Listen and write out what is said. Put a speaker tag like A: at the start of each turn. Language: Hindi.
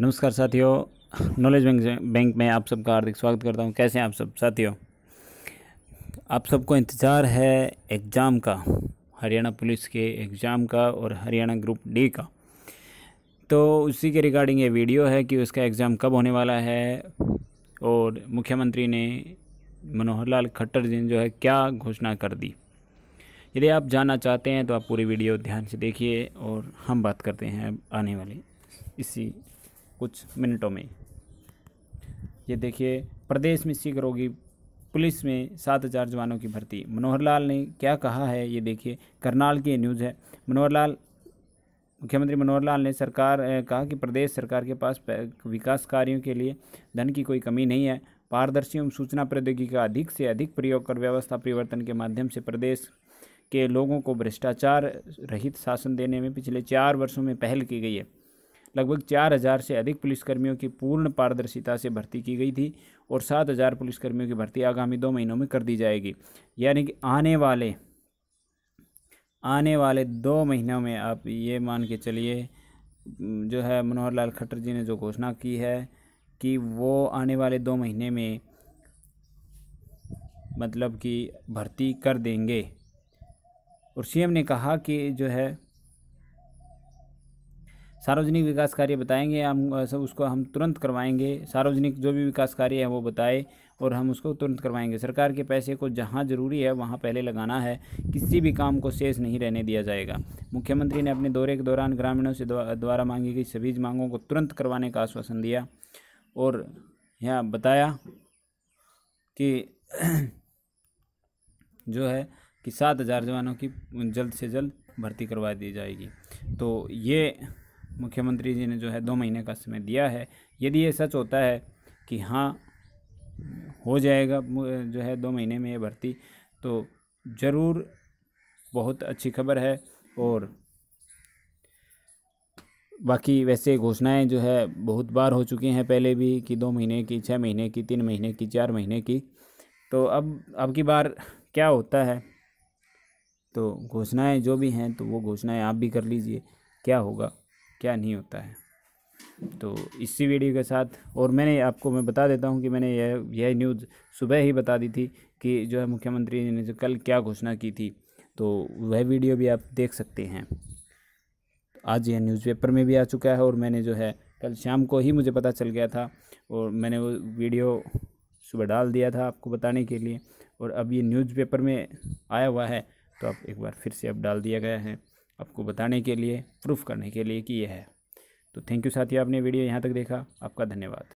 A: नमस्कार साथियों नॉलेज बैंक बैंक में आप सबका हार्दिक स्वागत करता हूं कैसे हैं आप सब साथियों आप सबको इंतज़ार है एग्ज़ाम का हरियाणा पुलिस के एग्ज़ाम का और हरियाणा ग्रुप डी का तो उसी के रिगार्डिंग ये वीडियो है कि उसका एग्ज़ाम कब होने वाला है और मुख्यमंत्री ने मनोहर लाल खट्टर जी ने जो है क्या घोषणा कर दी यदि आप जानना चाहते हैं तो आप पूरी वीडियो ध्यान से देखिए और हम बात करते हैं आने वाले इसी कुछ मिनटों में ये देखिए प्रदेश में शीघ्र होगी पुलिस में सात हजार जवानों की भर्ती मनोहर लाल ने क्या कहा है ये देखिए करनाल की न्यूज़ है मनोहर लाल मुख्यमंत्री मनोहर लाल ने सरकार कहा कि प्रदेश सरकार के पास विकास कार्यों के लिए धन की कोई कमी नहीं है पारदर्शी एवं सूचना प्रौद्योगिकी का अधिक से अधिक प्रयोग कर व्यवस्था परिवर्तन के माध्यम से प्रदेश के लोगों को भ्रष्टाचार रहित शासन देने में पिछले चार वर्षों में पहल की गई है लगभग चार हज़ार से अधिक पुलिसकर्मियों की पूर्ण पारदर्शिता से भर्ती की गई थी और सात हज़ार पुलिसकर्मियों की भर्ती आगामी दो महीनों में कर दी जाएगी यानी कि आने वाले आने वाले दो महीनों में आप ये मान के चलिए जो है मनोहर लाल खट्टर जी ने जो घोषणा की है कि वो आने वाले दो महीने में मतलब कि भर्ती कर देंगे और सीएम ने कहा कि जो है सार्वजनिक विकास कार्य बताएंगे हम उसको हम तुरंत करवाएंगे सार्वजनिक जो भी विकास कार्य है वो बताए और हम उसको तुरंत करवाएंगे सरकार के पैसे को जहाँ ज़रूरी है वहाँ पहले लगाना है किसी भी काम को शेष नहीं रहने दिया जाएगा मुख्यमंत्री ने अपने दौरे के दौरान ग्रामीणों से द्वारा मांगी गई सभी मांगों को तुरंत करवाने का आश्वासन दिया और यह बताया कि जो है कि सात हज़ार जवानों की जल्द से जल्द भर्ती करवा दी जाएगी तो ये मुख्यमंत्री जी ने जो है दो महीने का समय दिया है यदि ये सच होता है कि हाँ हो जाएगा जो है दो महीने में ये भर्ती तो ज़रूर बहुत अच्छी खबर है और बाकी वैसे घोषणाएं जो है बहुत बार हो चुकी हैं पहले भी कि दो महीने की छः महीने की तीन महीने की चार महीने की तो अब अब की बार क्या होता है तो घोषणाएं जो भी हैं तो वो घोषणाएं आप भी कर लीजिए क्या होगा क्या नहीं होता है तो इसी वीडियो के साथ और मैंने आपको मैं बता देता हूँ कि मैंने यह यह न्यूज़ सुबह ही बता दी थी कि जो है मुख्यमंत्री ने जो कल क्या घोषणा की थी तो वह वीडियो भी आप देख सकते हैं आज यह न्यूज़पेपर में भी आ चुका है और मैंने जो है कल शाम को ही मुझे पता चल गया था और मैंने वो वीडियो सुबह डाल दिया था आपको बताने के लिए और अब ये न्यूज़पेपर में आया हुआ है तो अब एक बार फिर से अब डाल दिया गया है आपको बताने के लिए प्रूफ करने के लिए कि यह है तो थैंक यू साथियों आपने वीडियो यहाँ तक देखा आपका धन्यवाद